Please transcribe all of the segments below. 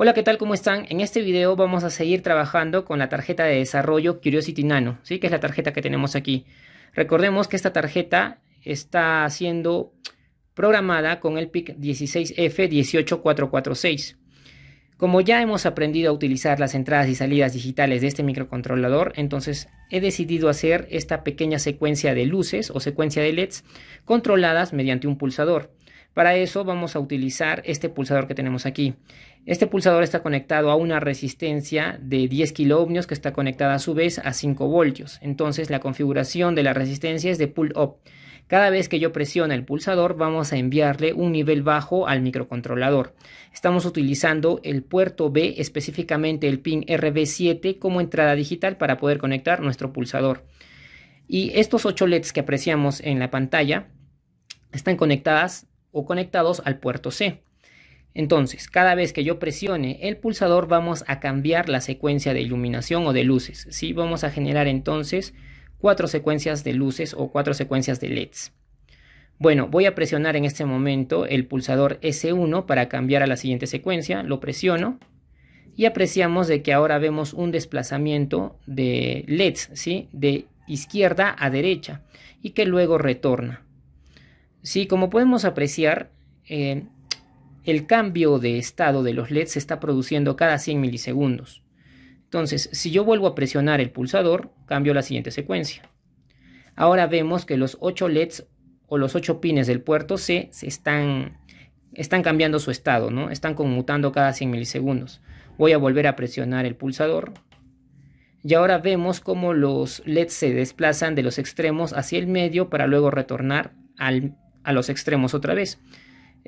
Hola, ¿qué tal? ¿Cómo están? En este video vamos a seguir trabajando con la tarjeta de desarrollo Curiosity Nano, ¿sí? que es la tarjeta que tenemos aquí. Recordemos que esta tarjeta está siendo programada con el PIC 16F18446. Como ya hemos aprendido a utilizar las entradas y salidas digitales de este microcontrolador, entonces he decidido hacer esta pequeña secuencia de luces o secuencia de LEDs controladas mediante un pulsador. Para eso vamos a utilizar este pulsador que tenemos aquí. Este pulsador está conectado a una resistencia de 10 kiloohmios que está conectada a su vez a 5 voltios. Entonces la configuración de la resistencia es de pull-up. Cada vez que yo presiona el pulsador vamos a enviarle un nivel bajo al microcontrolador. Estamos utilizando el puerto B, específicamente el pin RB7 como entrada digital para poder conectar nuestro pulsador. Y estos 8 LEDs que apreciamos en la pantalla están conectadas o conectados al puerto C. Entonces, cada vez que yo presione el pulsador vamos a cambiar la secuencia de iluminación o de luces. ¿sí? Vamos a generar entonces cuatro secuencias de luces o cuatro secuencias de LEDs. Bueno, voy a presionar en este momento el pulsador S1 para cambiar a la siguiente secuencia. Lo presiono y apreciamos de que ahora vemos un desplazamiento de LEDs, ¿sí? De izquierda a derecha y que luego retorna. Sí, como podemos apreciar, eh, el cambio de estado de los LEDs se está produciendo cada 100 milisegundos. Entonces, si yo vuelvo a presionar el pulsador, cambio la siguiente secuencia. Ahora vemos que los 8 LEDs o los 8 pines del puerto C se están, están cambiando su estado, ¿no? Están conmutando cada 100 milisegundos. Voy a volver a presionar el pulsador. Y ahora vemos cómo los LEDs se desplazan de los extremos hacia el medio para luego retornar a los extremos otra vez.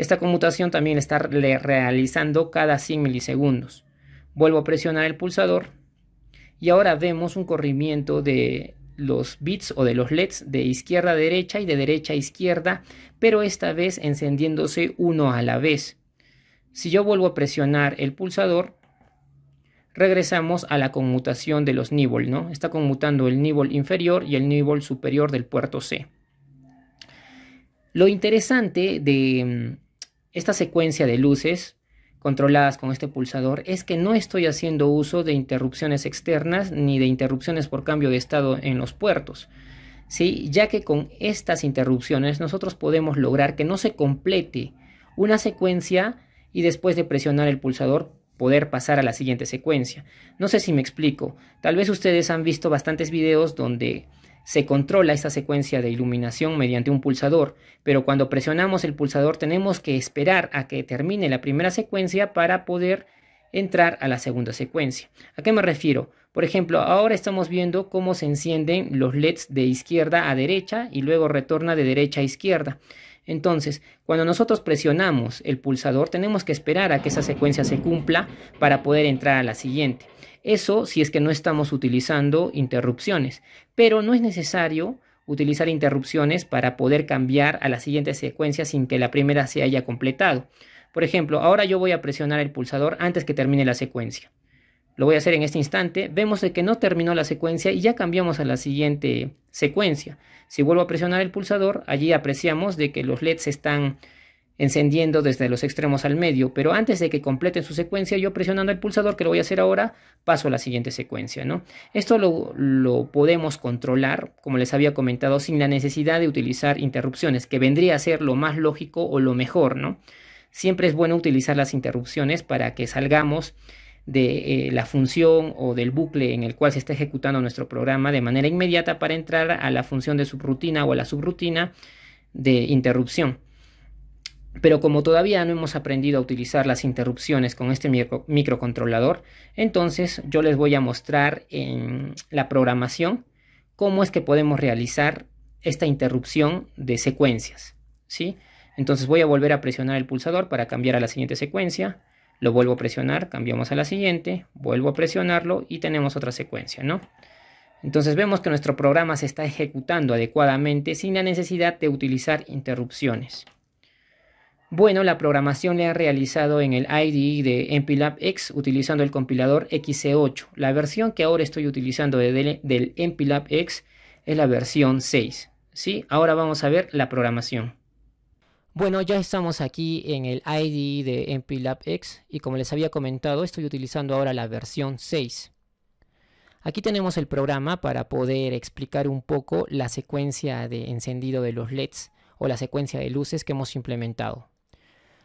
Esta conmutación también está realizando cada 100 milisegundos. Vuelvo a presionar el pulsador y ahora vemos un corrimiento de los bits o de los LEDs de izquierda a derecha y de derecha a izquierda, pero esta vez encendiéndose uno a la vez. Si yo vuelvo a presionar el pulsador, regresamos a la conmutación de los nibble, ¿no? Está conmutando el nibble inferior y el nibble superior del puerto C. Lo interesante de, mm, esta secuencia de luces controladas con este pulsador es que no estoy haciendo uso de interrupciones externas ni de interrupciones por cambio de estado en los puertos. ¿sí? ya que con estas interrupciones nosotros podemos lograr que no se complete una secuencia y después de presionar el pulsador poder pasar a la siguiente secuencia. No sé si me explico, tal vez ustedes han visto bastantes videos donde se controla esta secuencia de iluminación mediante un pulsador, pero cuando presionamos el pulsador tenemos que esperar a que termine la primera secuencia para poder entrar a la segunda secuencia. ¿A qué me refiero? Por ejemplo, ahora estamos viendo cómo se encienden los LEDs de izquierda a derecha y luego retorna de derecha a izquierda. Entonces, cuando nosotros presionamos el pulsador, tenemos que esperar a que esa secuencia se cumpla para poder entrar a la siguiente. Eso si es que no estamos utilizando interrupciones, pero no es necesario utilizar interrupciones para poder cambiar a la siguiente secuencia sin que la primera se haya completado. Por ejemplo, ahora yo voy a presionar el pulsador antes que termine la secuencia lo voy a hacer en este instante, vemos de que no terminó la secuencia y ya cambiamos a la siguiente secuencia. Si vuelvo a presionar el pulsador, allí apreciamos de que los LEDs están encendiendo desde los extremos al medio, pero antes de que completen su secuencia, yo presionando el pulsador, que lo voy a hacer ahora, paso a la siguiente secuencia, ¿no? Esto lo, podemos controlar, como les había comentado, sin la necesidad de utilizar interrupciones, que vendría a ser lo más lógico o lo mejor, ¿no? Siempre es bueno utilizar las interrupciones para que salgamos de eh, la función o del bucle en el cual se está ejecutando nuestro programa de manera inmediata para entrar a la función de subrutina o a la subrutina de interrupción. Pero como todavía no hemos aprendido a utilizar las interrupciones con este microcontrolador, entonces yo les voy a mostrar en la programación cómo es que podemos realizar esta interrupción de secuencias. ¿sí? Entonces voy a volver a presionar el pulsador para cambiar a la siguiente secuencia lo vuelvo a presionar, cambiamos a la siguiente, vuelvo a presionarlo y tenemos otra secuencia, ¿no? Entonces vemos que nuestro programa se está ejecutando adecuadamente sin la necesidad de utilizar interrupciones. Bueno, la programación la he realizado en el IDE de MPLAB X utilizando el compilador XC8. La versión que ahora estoy utilizando del, del MPLAB X es la versión 6. ¿sí? Ahora vamos a ver la programación. Bueno, ya estamos aquí en el IDE de X y como les había comentado, estoy utilizando ahora la versión 6. Aquí tenemos el programa para poder explicar un poco la secuencia de encendido de los LEDs o la secuencia de luces que hemos implementado.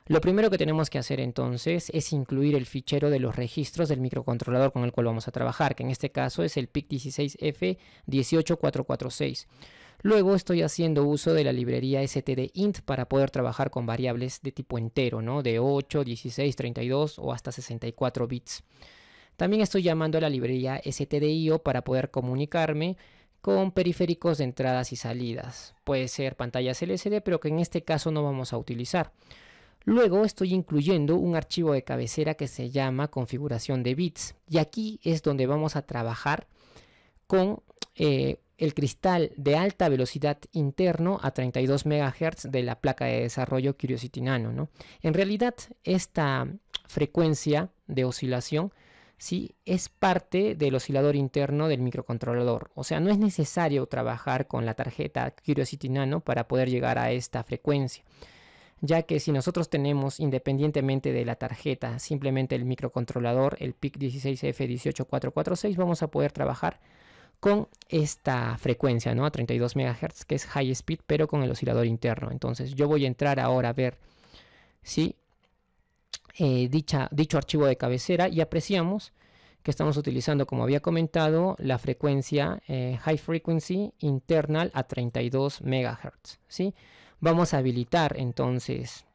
Lo primero que tenemos que hacer entonces es incluir el fichero de los registros del microcontrolador con el cual vamos a trabajar, que en este caso es el PIC16F18446. Luego estoy haciendo uso de la librería stdInt para poder trabajar con variables de tipo entero, ¿no? De 8, 16, 32 o hasta 64 bits. También estoy llamando a la librería stdio para poder comunicarme con periféricos de entradas y salidas. Puede ser pantallas LCD, pero que en este caso no vamos a utilizar. Luego estoy incluyendo un archivo de cabecera que se llama configuración de bits. Y aquí es donde vamos a trabajar con eh, el cristal de alta velocidad interno a 32 MHz de la placa de desarrollo Curiosity Nano. ¿no? En realidad, esta frecuencia de oscilación ¿sí? es parte del oscilador interno del microcontrolador. O sea, no es necesario trabajar con la tarjeta Curiosity Nano para poder llegar a esta frecuencia. Ya que si nosotros tenemos, independientemente de la tarjeta, simplemente el microcontrolador, el PIC 16F18446, vamos a poder trabajar con esta frecuencia, ¿no? A 32 MHz, que es high speed, pero con el oscilador interno. Entonces yo voy a entrar ahora a ver si eh, dicha, dicho archivo de cabecera y apreciamos que estamos utilizando, como había comentado, la frecuencia eh, High Frequency Internal a 32 MHz. ¿sí? Vamos a habilitar entonces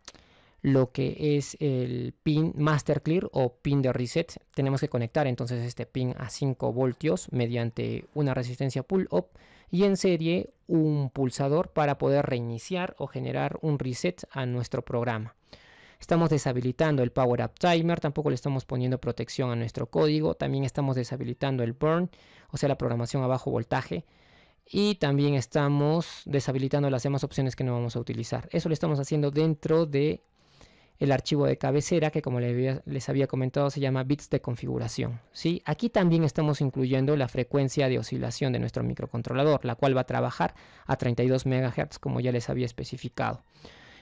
lo que es el pin master clear o pin de reset. Tenemos que conectar entonces este pin a 5 voltios mediante una resistencia pull-up y en serie un pulsador para poder reiniciar o generar un reset a nuestro programa. Estamos deshabilitando el Power Up Timer, tampoco le estamos poniendo protección a nuestro código, también estamos deshabilitando el Burn, o sea la programación a bajo voltaje, y también estamos deshabilitando las demás opciones que no vamos a utilizar. Eso lo estamos haciendo dentro de el archivo de cabecera que como les había comentado se llama bits de configuración. ¿sí? Aquí también estamos incluyendo la frecuencia de oscilación de nuestro microcontrolador, la cual va a trabajar a 32 MHz como ya les había especificado.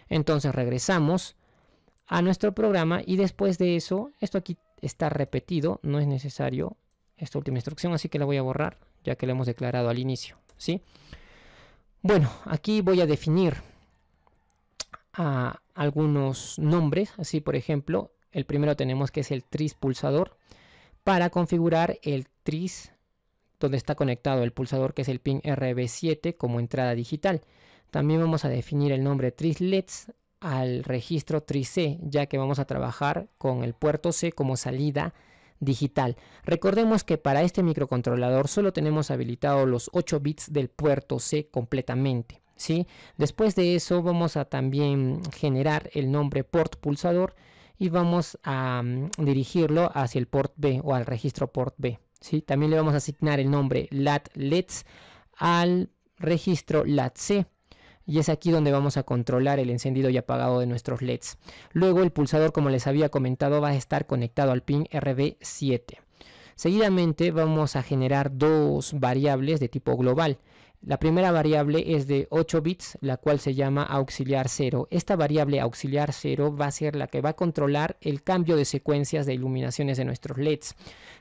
Entonces regresamos a nuestro programa y después de eso, esto aquí está repetido, no es necesario esta última instrucción, así que la voy a borrar ya que la hemos declarado al inicio. ¿sí? Bueno, aquí voy a definir a algunos nombres, así por ejemplo, el primero tenemos que es el tris pulsador para configurar el tris donde está conectado el pulsador que es el pin RB7 como entrada digital. También vamos a definir el nombre leds al registro c ya que vamos a trabajar con el puerto C como salida digital. Recordemos que para este microcontrolador solo tenemos habilitados los 8 bits del puerto C completamente. ¿sí? Después de eso vamos a también generar el nombre port pulsador y vamos a mm, dirigirlo hacia el port B o al registro port B. También le vamos a asignar el nombre lat LEDs al registro lat C y es aquí donde vamos a controlar el encendido y apagado de nuestros LEDs. Luego el pulsador, como les había comentado, va a estar conectado al pin RB7. Seguidamente vamos a generar dos variables de tipo global. La primera variable es de 8 bits, la cual se llama auxiliar 0. Esta variable auxiliar 0 va a ser la que va a controlar el cambio de secuencias de iluminaciones de nuestros LEDs.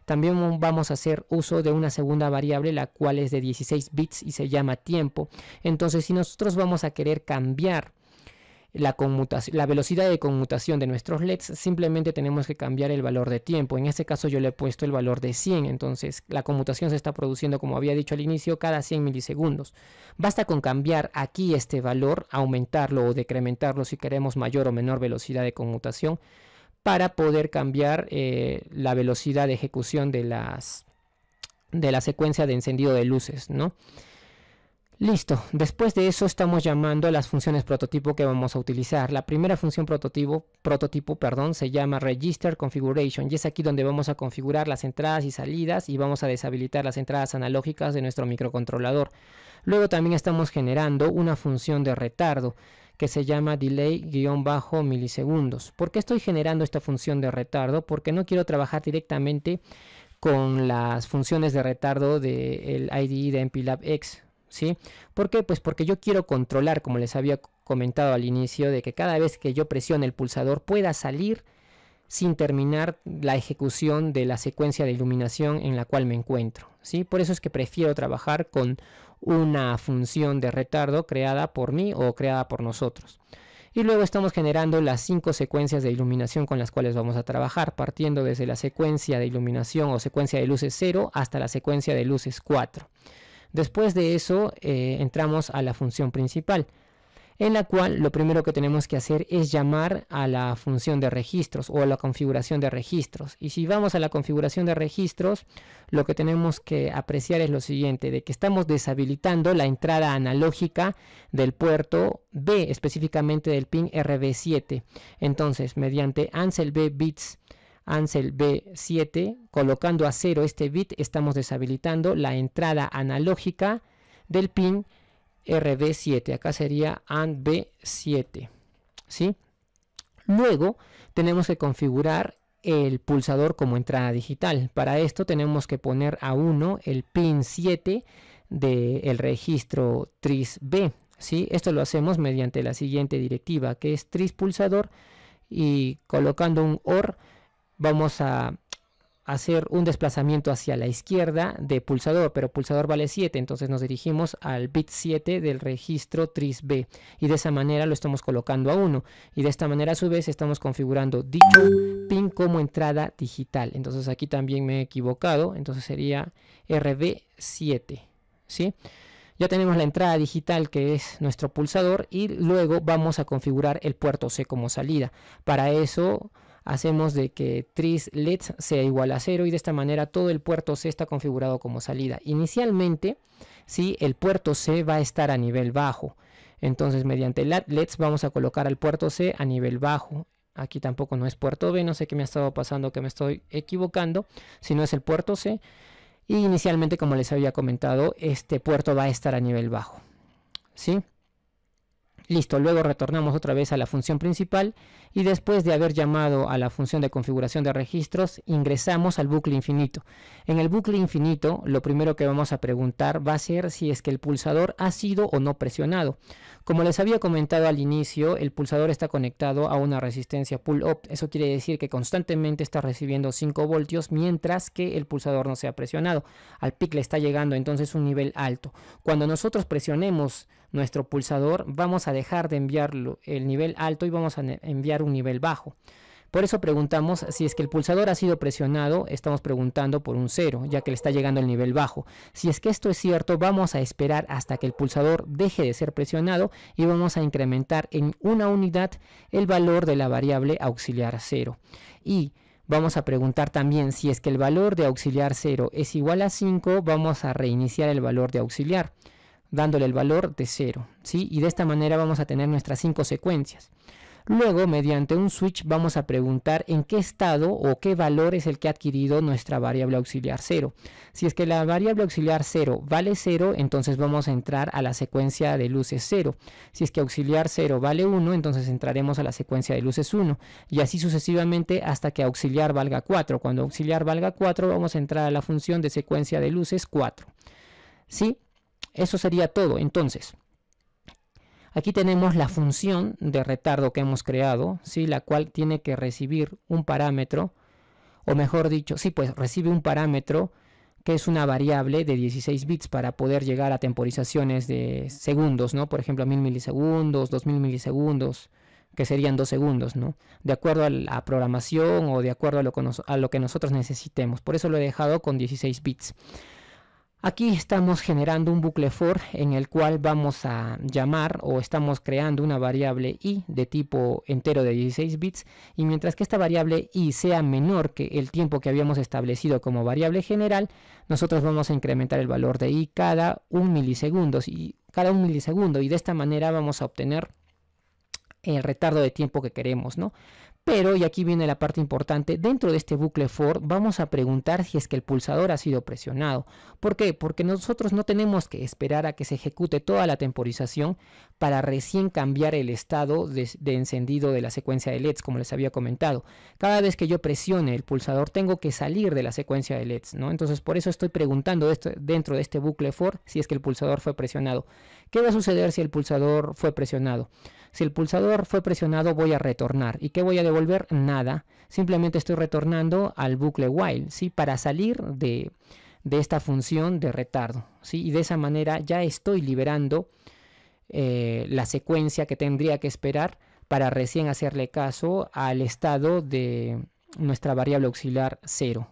También vamos a hacer uso de una segunda variable, la cual es de 16 bits y se llama tiempo. Entonces, si nosotros vamos a querer cambiar la, velocidad de conmutación de nuestros LEDs, simplemente tenemos que cambiar el valor de tiempo. En este caso yo le he puesto el valor de 100, entonces la conmutación se está produciendo, como había dicho al inicio, cada 100 milisegundos. Basta con cambiar aquí este valor, aumentarlo o decrementarlo si queremos mayor o menor velocidad de conmutación, para poder cambiar eh, la velocidad de ejecución de, las, de la secuencia de encendido de luces, ¿no? Listo, después de eso estamos llamando a las funciones prototipo que vamos a utilizar. La primera función prototipo, prototipo perdón, se llama Register Configuration y es aquí donde vamos a configurar las entradas y salidas y vamos a deshabilitar las entradas analógicas de nuestro microcontrolador. Luego también estamos generando una función de retardo que se llama delay-milisegundos. ¿Por qué estoy generando esta función de retardo? Porque no quiero trabajar directamente con las funciones de retardo del IDE de MPLAB X ¿Por qué? Pues porque yo quiero controlar, como les había comentado al inicio, de que cada vez que yo presione el pulsador pueda salir sin terminar la ejecución de la secuencia de iluminación en la cual me encuentro. Por eso es que prefiero trabajar con una función de retardo creada por mí o creada por nosotros. Y luego estamos generando las cinco secuencias de iluminación con las cuales vamos a trabajar, partiendo desde la secuencia de iluminación o secuencia de luces 0 hasta la secuencia de luces 4. Después de eso eh, entramos a la función principal, en la cual lo primero que tenemos que hacer es llamar a la función de registros o a la configuración de registros. Y si vamos a la configuración de registros, lo que tenemos que apreciar es lo siguiente, de que estamos deshabilitando la entrada analógica del puerto B, específicamente del pin RB7. Entonces, mediante Ansel B bits Ansel B7, colocando a cero este bit, estamos deshabilitando la entrada analógica del pin RB7. Acá sería AND B7. ¿sí? Luego tenemos que configurar el pulsador como entrada digital. Para esto tenemos que poner a 1 el pin 7 del registro TRIS-B. ¿sí? Esto lo hacemos mediante la siguiente directiva que es TRIS pulsador y colocando un OR vamos a hacer un desplazamiento hacia la izquierda de pulsador, pero pulsador vale 7, entonces nos dirigimos al bit 7 del registro B. y de esa manera lo estamos colocando a 1 y de esta manera a su vez estamos configurando dicho pin como entrada digital. Entonces aquí también me he equivocado, entonces sería RB7, ¿sí? Ya tenemos la entrada digital que es nuestro pulsador y luego vamos a configurar el puerto C como salida. Para eso hacemos de que tris leds sea igual a 0 y de esta manera todo el puerto C está configurado como salida. Inicialmente, si el puerto C va a estar a nivel bajo. Entonces, mediante LEDs vamos a colocar al puerto C a nivel bajo. Aquí tampoco no es puerto B, no sé qué me ha estado pasando, que me estoy equivocando, si no es el puerto C. Y inicialmente, como les había comentado, este puerto va a estar a nivel bajo. ¿Sí? Listo, luego retornamos otra vez a la función principal y después de haber llamado a la función de configuración de registros, ingresamos al bucle infinito. En el bucle infinito, lo primero que vamos a preguntar va a ser si es que el pulsador ha sido o no presionado. Como les había comentado al inicio, el pulsador está conectado a una resistencia pull-up. Eso quiere decir que constantemente está recibiendo 5 voltios mientras que el pulsador no sea presionado. Al pic le está llegando entonces un nivel alto. Cuando nosotros presionemos nuestro pulsador, vamos a dejar de enviar el nivel alto y vamos a enviar un nivel bajo. Por eso preguntamos si es que el pulsador ha sido presionado, estamos preguntando por un 0, ya que le está llegando el nivel bajo. Si es que esto es cierto, vamos a esperar hasta que el pulsador deje de ser presionado y vamos a incrementar en una unidad el valor de la variable auxiliar 0. Y vamos a preguntar también si es que el valor de auxiliar 0 es igual a 5, vamos a reiniciar el valor de auxiliar dándole el valor de 0. ¿sí? Y de esta manera vamos a tener nuestras 5 secuencias. Luego, mediante un switch, vamos a preguntar en qué estado o qué valor es el que ha adquirido nuestra variable auxiliar 0. Si es que la variable auxiliar 0 vale 0, entonces vamos a entrar a la secuencia de luces 0. Si es que auxiliar 0 vale 1, entonces entraremos a la secuencia de luces 1. Y así sucesivamente hasta que auxiliar valga 4. Cuando auxiliar valga 4, vamos a entrar a la función de secuencia de luces 4. ¿Sí? Eso sería todo. Entonces, aquí tenemos la función de retardo que hemos creado, ¿sí? la cual tiene que recibir un parámetro, o mejor dicho, sí, pues recibe un parámetro que es una variable de 16 bits para poder llegar a temporizaciones de segundos, ¿no? Por ejemplo, 1000 milisegundos, 2000 milisegundos, que serían 2 segundos, ¿no? De acuerdo a la programación o de acuerdo a lo, a lo que nosotros necesitemos. Por eso lo he dejado con 16 bits. Aquí estamos generando un bucle for en el cual vamos a llamar o estamos creando una variable i de tipo entero de 16 bits y mientras que esta variable i sea menor que el tiempo que habíamos establecido como variable general, nosotros vamos a incrementar el valor de i cada un milisegundo y cada un milisegundo y de esta manera vamos a obtener el retardo de tiempo que queremos, ¿no? Pero, y aquí viene la parte importante, dentro de este bucle for vamos a preguntar si es que el pulsador ha sido presionado. ¿Por qué? Porque nosotros no tenemos que esperar a que se ejecute toda la temporización para recién cambiar el estado de, encendido de la secuencia de LEDs, como les había comentado. Cada vez que yo presione el pulsador tengo que salir de la secuencia de LEDs, ¿no? Entonces por eso estoy preguntando dentro de este bucle for si es que el pulsador fue presionado. ¿Qué va a suceder si el pulsador fue presionado? Si el pulsador fue presionado voy a retornar. ¿Y qué voy a devolver? Nada. Simplemente estoy retornando al bucle while, ¿sí? Para salir de, esta función de retardo, ¿sí? Y de esa manera ya estoy liberando eh, la secuencia que tendría que esperar para recién hacerle caso al estado de nuestra variable auxiliar cero.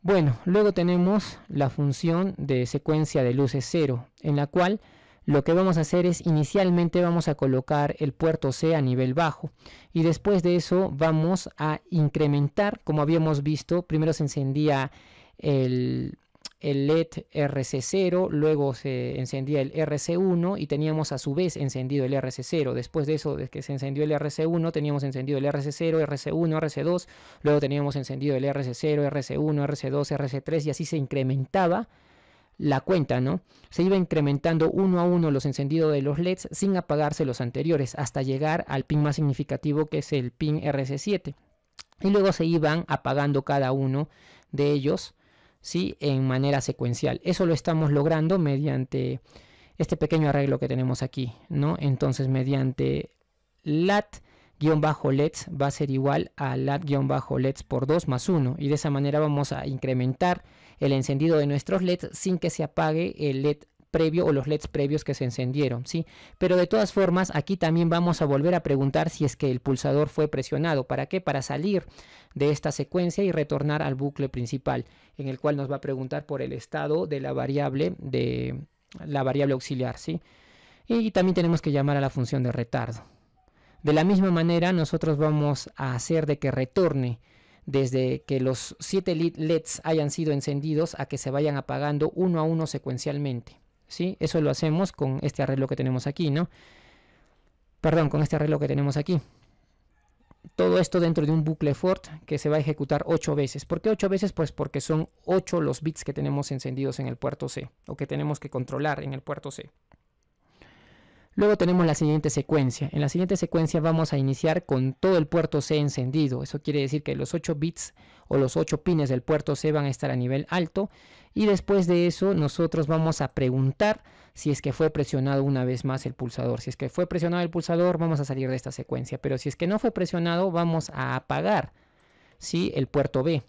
Bueno, luego tenemos la función de secuencia de luces cero, en la cual lo que vamos a hacer es inicialmente vamos a colocar el puerto C a nivel bajo y después de eso vamos a incrementar, como habíamos visto, primero se encendía el, LED RC0, luego se encendía el RC1 y teníamos a su vez encendido el RC0. Después de eso, desde que se encendió el RC1, teníamos encendido el RC0, RC1, RC2, luego teníamos encendido el RC0, RC1, RC2, RC3 y así se incrementaba la cuenta, ¿no? Se iba incrementando uno a uno los encendidos de los LEDs sin apagarse los anteriores, hasta llegar al pin más significativo que es el pin RC7. Y luego se iban apagando cada uno de ellos, ¿sí? En manera secuencial. Eso lo estamos logrando mediante este pequeño arreglo que tenemos aquí, ¿no? Entonces, mediante LAT leds va a ser igual a bajo leds por 2 más 1 y de esa manera vamos a incrementar el encendido de nuestros leds sin que se apague el led previo o los LEDs previos que se encendieron, ¿sí? Pero de todas formas, aquí también vamos a volver a preguntar si es que el pulsador fue presionado. ¿Para qué? Para salir de esta secuencia y retornar al bucle principal, en el cual nos va a preguntar por el estado de la variable, de la variable auxiliar, ¿sí? Y también tenemos que llamar a la función de retardo. De la misma manera, nosotros vamos a hacer de que retorne desde que los 7 LEDs e hayan sido encendidos a que se vayan apagando uno a uno secuencialmente. ¿sí? Eso lo hacemos con este arreglo que tenemos aquí, ¿no? Perdón, con este arreglo que tenemos aquí. Todo esto dentro de un bucle Ford que se va a ejecutar 8 veces. ¿Por qué 8 veces? Pues porque son 8 los bits que tenemos encendidos en el puerto C o que tenemos que controlar en el puerto C. Luego tenemos la siguiente secuencia. En la siguiente secuencia vamos a iniciar con todo el puerto C encendido. Eso quiere decir que los 8 bits o los 8 pines del puerto C van a estar a nivel alto. Y después de eso nosotros vamos a preguntar si es que fue presionado una vez más el pulsador. Si es que fue presionado el pulsador vamos a salir de esta secuencia. Pero si es que no fue presionado vamos a apagar ¿sí? el puerto B.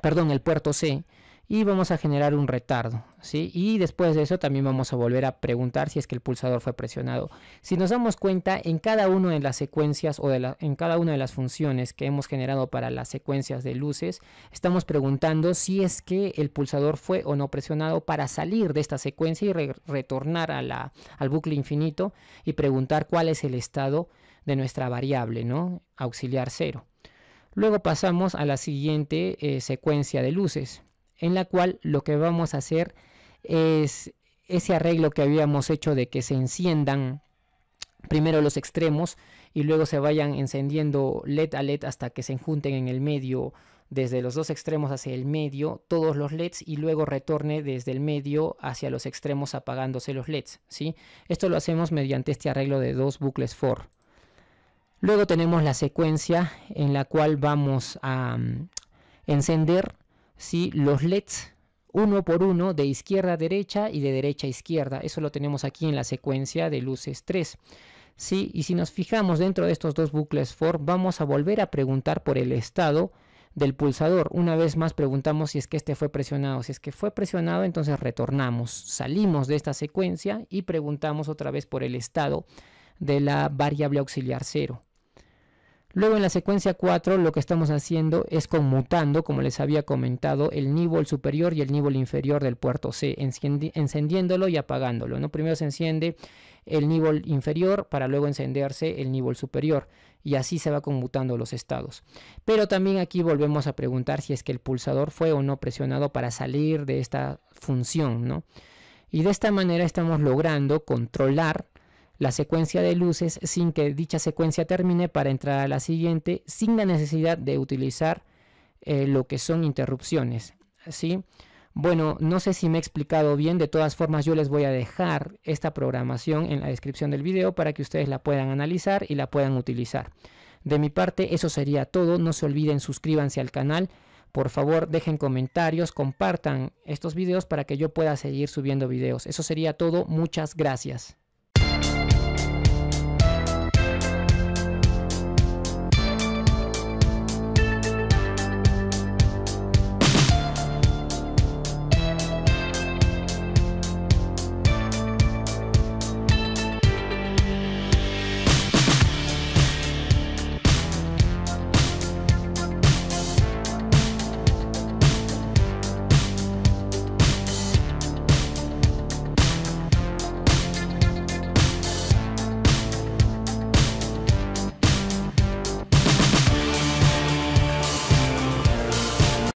Perdón, el puerto C y vamos a generar un retardo, ¿sí? Y después de eso también vamos a volver a preguntar si es que el pulsador fue presionado. Si nos damos cuenta, en cada una de las secuencias o en cada una de las funciones que hemos generado para las secuencias de luces, estamos preguntando si es que el pulsador fue o no presionado para salir de esta secuencia y retornar al bucle infinito y preguntar cuál es el estado de nuestra variable, ¿no? Auxiliar cero. Luego pasamos a la siguiente eh, secuencia de luces en la cual lo que vamos a hacer es ese arreglo que habíamos hecho de que se enciendan primero los extremos y luego se vayan encendiendo LED a LED hasta que se junten en el medio desde los dos extremos hacia el medio todos los LEDs y luego retorne desde el medio hacia los extremos apagándose los LEDs. ¿sí? Esto lo hacemos mediante este arreglo de dos bucles for. Luego tenemos la secuencia en la cual vamos a mm, encender ¿sí? los LEDs uno por uno de izquierda a derecha y de derecha a izquierda. Eso lo tenemos aquí en la secuencia de luces 3. ¿sí? Y si nos fijamos dentro de estos dos bucles for, vamos a volver a preguntar por el estado del pulsador. Una vez más preguntamos si es que este fue presionado. Si es que fue presionado, entonces retornamos, salimos de esta secuencia y preguntamos otra vez por el estado de la variable auxiliar 0. Luego en la secuencia 4 lo que estamos haciendo es conmutando, como les había comentado, el nivel superior y el nivel inferior del puerto C, encendiéndolo y apagándolo. Primero se enciende el nivel inferior para luego encenderse el nivel superior y así se va conmutando los estados. Pero también aquí volvemos a preguntar si es que el pulsador fue o no presionado para salir de esta función. ¿no? Y de esta manera estamos logrando controlar la secuencia de luces sin que dicha secuencia termine para entrar a la siguiente sin la necesidad de utilizar eh, lo que son interrupciones. Bueno, no sé si me he explicado bien, de todas formas yo les voy a dejar esta programación en la descripción del video para que ustedes la puedan analizar y la puedan utilizar. De mi parte eso sería todo, no se olviden suscríbanse al canal, por favor dejen comentarios, compartan estos videos para que yo pueda seguir subiendo videos. Eso sería todo, muchas gracias.